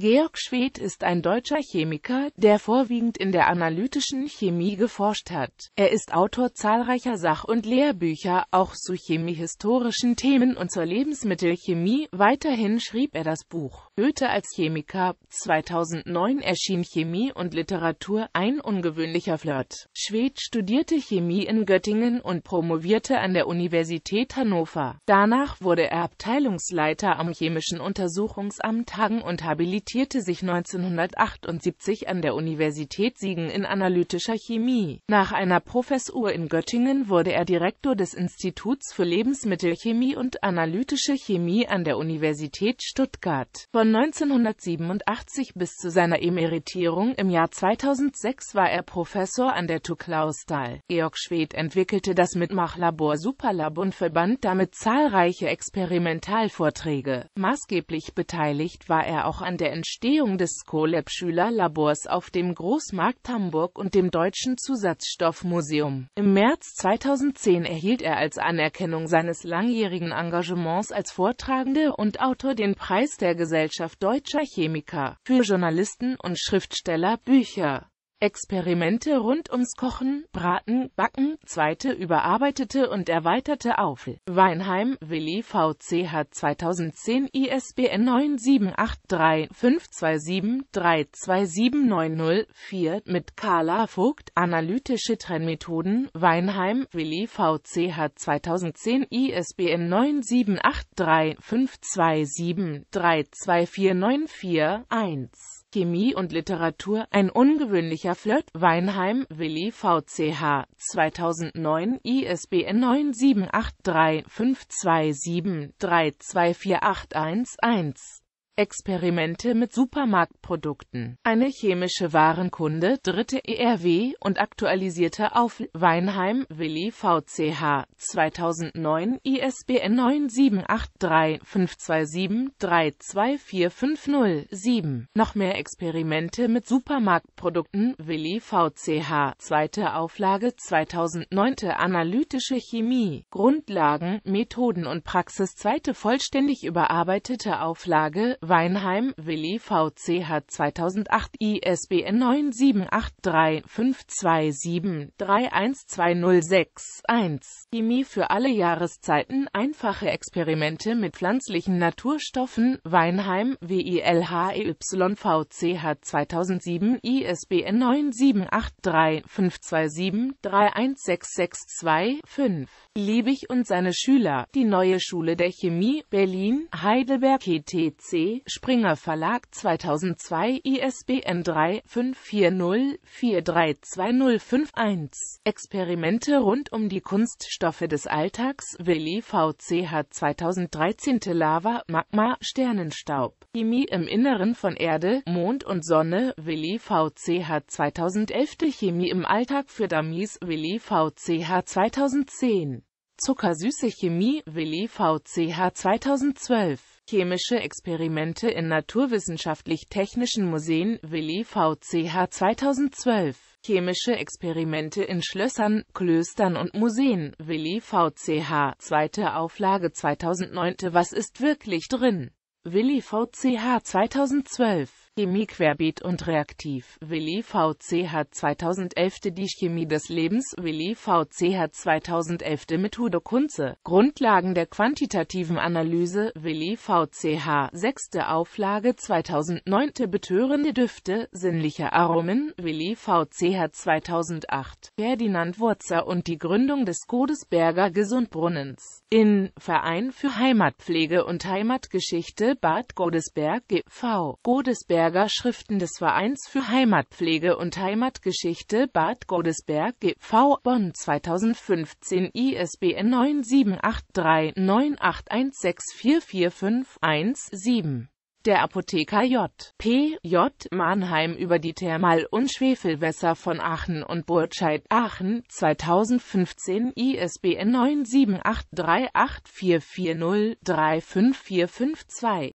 Georg Schwedt ist ein deutscher Chemiker, der vorwiegend in der analytischen Chemie geforscht hat. Er ist Autor zahlreicher Sach- und Lehrbücher, auch zu chemiehistorischen Themen und zur Lebensmittelchemie. Weiterhin schrieb er das Buch Goethe als Chemiker. 2009 erschien Chemie und Literatur ein ungewöhnlicher Flirt. Schwedt studierte Chemie in Göttingen und promovierte an der Universität Hannover. Danach wurde er Abteilungsleiter am Chemischen Untersuchungsamt Hagen und habilitiert habilitierte sich 1978 an der Universität Siegen in analytischer Chemie. Nach einer Professur in Göttingen wurde er Direktor des Instituts für Lebensmittelchemie und analytische Chemie an der Universität Stuttgart. Von 1987 bis zu seiner Emeritierung im Jahr 2006 war er Professor an der TU Georg Schwedt entwickelte das Mitmachlabor Superlab und verband damit zahlreiche Experimentalvorträge. Maßgeblich beteiligt war er auch an der Entstehung des Colab-Schülerlabors auf dem Großmarkt Hamburg und dem Deutschen Zusatzstoffmuseum. Im März 2010 erhielt er als Anerkennung seines langjährigen Engagements als Vortragende und Autor den Preis der Gesellschaft Deutscher Chemiker für Journalisten und Schriftsteller Bücher Experimente rund ums Kochen, Braten, Backen, zweite überarbeitete und erweiterte Aufel. Weinheim, Willi VCH 2010 ISBN 978352732790-4 mit Carla Vogt Analytische Trennmethoden Weinheim, Willi VCH 2010 ISBN 978352732494-1 Chemie und Literatur, ein ungewöhnlicher Flirt, Weinheim, Willi VCH, 2009, ISBN 97835273244811. Experimente mit Supermarktprodukten, eine chemische Warenkunde, dritte ERW und aktualisierte auf Weinheim Willi VCH 2009 ISBN 978352732450-7. Noch mehr Experimente mit Supermarktprodukten Willi VCH zweite Auflage 2009 Analytische Chemie, Grundlagen, Methoden und Praxis zweite vollständig überarbeitete Auflage Weinheim, Willi VCH 2008 ISBN 9783527312061. Chemie für alle Jahreszeiten Einfache Experimente mit pflanzlichen Naturstoffen Weinheim, WILHEY VCH 2007 ISBN 9783527316625. Liebig und seine Schüler Die Neue Schule der Chemie, Berlin, Heidelberg, TTC Springer Verlag 2002, ISBN 3-540-4322051. Experimente rund um die Kunststoffe des Alltags, Willi VCH 2013 Lava, Magma, Sternenstaub. Chemie im Inneren von Erde, Mond und Sonne, Willi VCH 2011 Chemie im Alltag für Dummies, Willi VCH 2010. Zuckersüße Chemie, Willi VCH 2012. Chemische Experimente in naturwissenschaftlich-technischen Museen, Willi VCH 2012. Chemische Experimente in Schlössern, Klöstern und Museen, Willi VCH, zweite Auflage 2009. Was ist wirklich drin? Willi VCH 2012 Chemie querbeet und reaktiv. Willi VCH 2011 Die Chemie des Lebens Willi VCH 2011 Methode Kunze Grundlagen der quantitativen Analyse Willi VCH 6. Auflage 2009 Betörende Düfte, sinnliche Aromen Willi VCH 2008 Ferdinand Wurzer und die Gründung des Godesberger Gesundbrunnens in Verein für Heimatpflege und Heimatgeschichte Bad Godesberg GV Godesberg Godesberger Schriften des Vereins für Heimatpflege und Heimatgeschichte Bad Godesberg GV Bonn 2015 ISBN 97839816444517 der Apotheker J. P. J. Mannheim über die Thermal- und Schwefelwässer von Aachen und Burtscheid Aachen 2015 ISBN 9783844035452